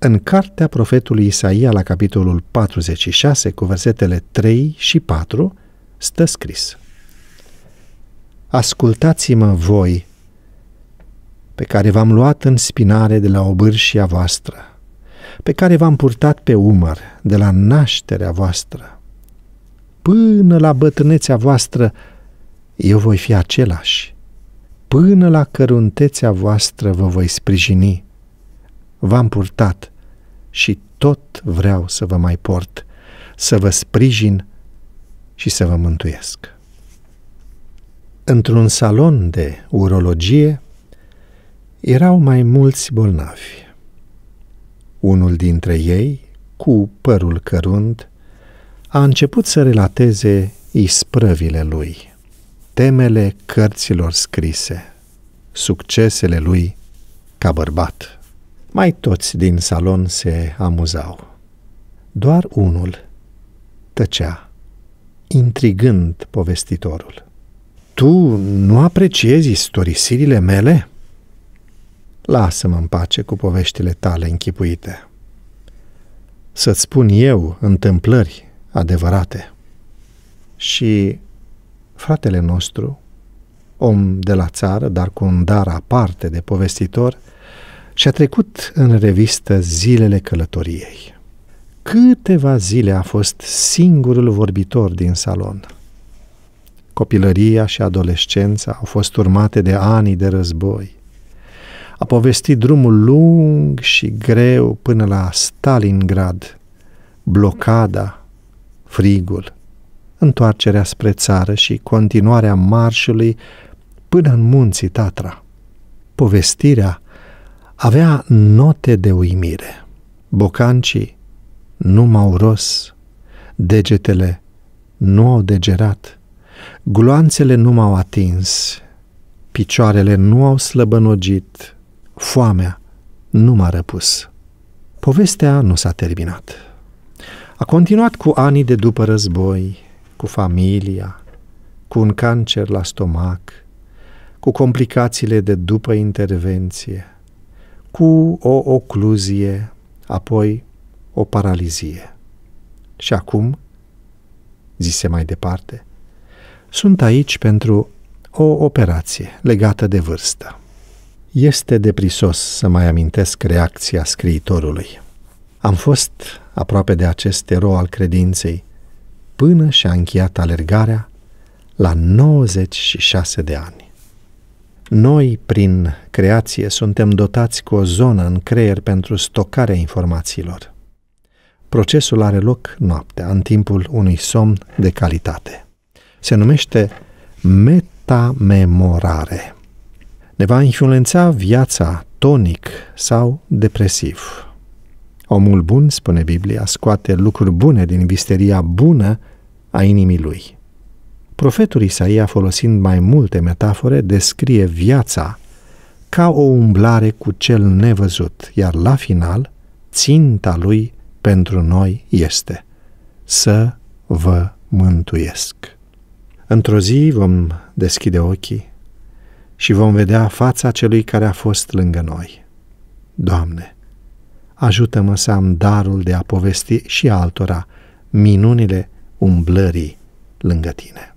În cartea profetului Isaia, la capitolul 46, cu versetele 3 și 4, stă scris Ascultați-mă voi, pe care v-am luat în spinare de la obârșia voastră, pe care v-am purtat pe umăr de la nașterea voastră, până la bătrânețea voastră, eu voi fi același, până la căruntețea voastră vă voi sprijini v-am purtat și tot vreau să vă mai port, să vă sprijin și să vă mântuiesc. Într-un salon de urologie erau mai mulți bolnavi. Unul dintre ei, cu părul cărunt, a început să relateze isprăvile lui, temele cărților scrise, succesele lui ca bărbat. Mai toți din salon se amuzau. Doar unul tăcea, intrigând povestitorul. Tu nu apreciezi istorisirile mele?" Lasă-mă în pace cu poveștile tale închipuite. Să-ți spun eu întâmplări adevărate. Și fratele nostru, om de la țară, dar cu un dar aparte de povestitor, și a trecut în revistă zilele călătoriei. Câteva zile a fost singurul vorbitor din salon. Copilăria și adolescența au fost urmate de ani de război. A povestit drumul lung și greu până la Stalingrad, blocada, frigul, întoarcerea spre țară și continuarea marșului până în munții Tatra. Povestirea avea note de uimire. Bocancii nu m-au ros, degetele nu au degerat, gloanțele nu m-au atins, picioarele nu au slăbănogit, foamea nu m-a răpus. Povestea nu s-a terminat. A continuat cu anii de după război, cu familia, cu un cancer la stomac, cu complicațiile de după intervenție – cu o ocluzie, apoi o paralizie. Și acum, zise mai departe, sunt aici pentru o operație legată de vârstă. Este deprisos să mai amintesc reacția scriitorului. Am fost aproape de acest erou al credinței până și-a încheiat alergarea la 96 de ani. Noi, prin creație, suntem dotați cu o zonă în creier pentru stocarea informațiilor. Procesul are loc noaptea, în timpul unui somn de calitate. Se numește metamemorare. Ne va influența viața tonic sau depresiv. Omul bun, spune Biblia, scoate lucruri bune din visteria bună a inimii lui. Profetul Isaia, folosind mai multe metafore, descrie viața ca o umblare cu cel nevăzut, iar la final, ținta lui pentru noi este să vă mântuiesc. Într-o zi vom deschide ochii și vom vedea fața celui care a fost lângă noi. Doamne, ajută-mă să am darul de a povesti și altora minunile umblării lângă tine.